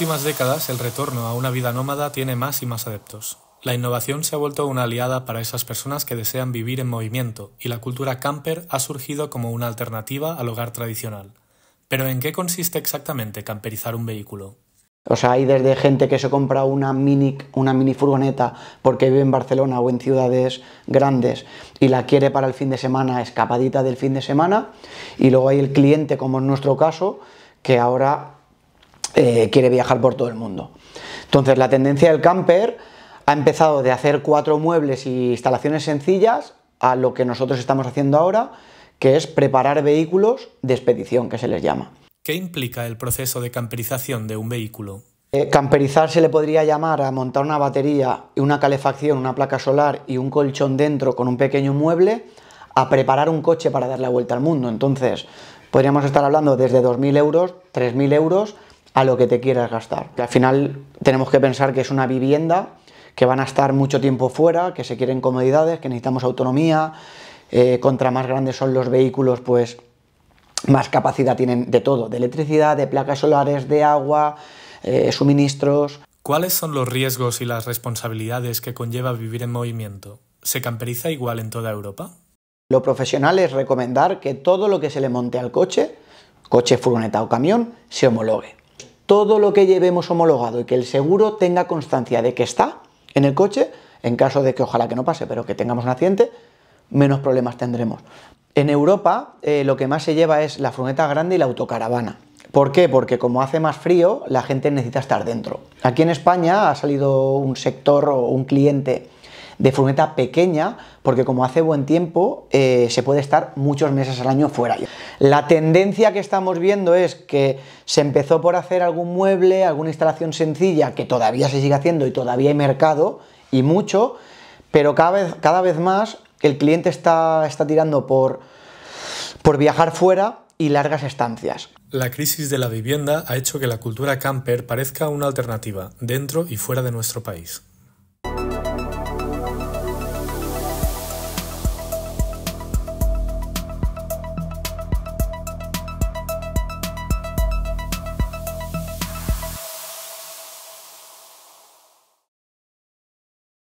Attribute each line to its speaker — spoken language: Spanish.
Speaker 1: últimas décadas, el retorno a una vida nómada tiene más y más adeptos. La innovación se ha vuelto una aliada para esas personas que desean vivir en movimiento, y la cultura camper ha surgido como una alternativa al hogar tradicional. Pero ¿en qué consiste exactamente camperizar un vehículo?
Speaker 2: O sea, hay desde gente que se compra una mini, una mini furgoneta porque vive en Barcelona o en ciudades grandes y la quiere para el fin de semana, escapadita del fin de semana, y luego hay el cliente, como en nuestro caso, que ahora eh, quiere viajar por todo el mundo. Entonces la tendencia del camper ha empezado de hacer cuatro muebles y instalaciones sencillas a lo que nosotros estamos haciendo ahora, que es preparar vehículos de expedición, que se les llama.
Speaker 1: ¿Qué implica el proceso de camperización de un vehículo?
Speaker 2: Eh, camperizar se le podría llamar a montar una batería, ...y una calefacción, una placa solar y un colchón dentro con un pequeño mueble, a preparar un coche para dar la vuelta al mundo. Entonces, podríamos estar hablando desde 2.000 euros, 3.000 euros, a lo que te quieras gastar. al final tenemos que pensar que es una vivienda, que van a estar mucho tiempo fuera, que se quieren comodidades, que necesitamos autonomía, eh, contra más grandes son los vehículos, pues más capacidad tienen de todo, de electricidad, de placas solares, de agua, eh, suministros.
Speaker 1: ¿Cuáles son los riesgos y las responsabilidades que conlleva vivir en movimiento? ¿Se camperiza igual en toda Europa?
Speaker 2: Lo profesional es recomendar que todo lo que se le monte al coche, coche, furgoneta o camión, se homologue todo lo que llevemos homologado y que el seguro tenga constancia de que está en el coche, en caso de que ojalá que no pase, pero que tengamos un accidente, menos problemas tendremos. En Europa eh, lo que más se lleva es la furgoneta grande y la autocaravana. ¿Por qué? Porque como hace más frío, la gente necesita estar dentro. Aquí en España ha salido un sector o un cliente de furgoneta pequeña, porque como hace buen tiempo, eh, se puede estar muchos meses al año fuera. La tendencia que estamos viendo es que se empezó por hacer algún mueble, alguna instalación sencilla, que todavía se sigue haciendo y todavía hay mercado, y mucho, pero cada vez, cada vez más el cliente está, está tirando por, por viajar fuera y largas estancias.
Speaker 1: La crisis de la vivienda ha hecho que la cultura camper parezca una alternativa dentro y fuera de nuestro país.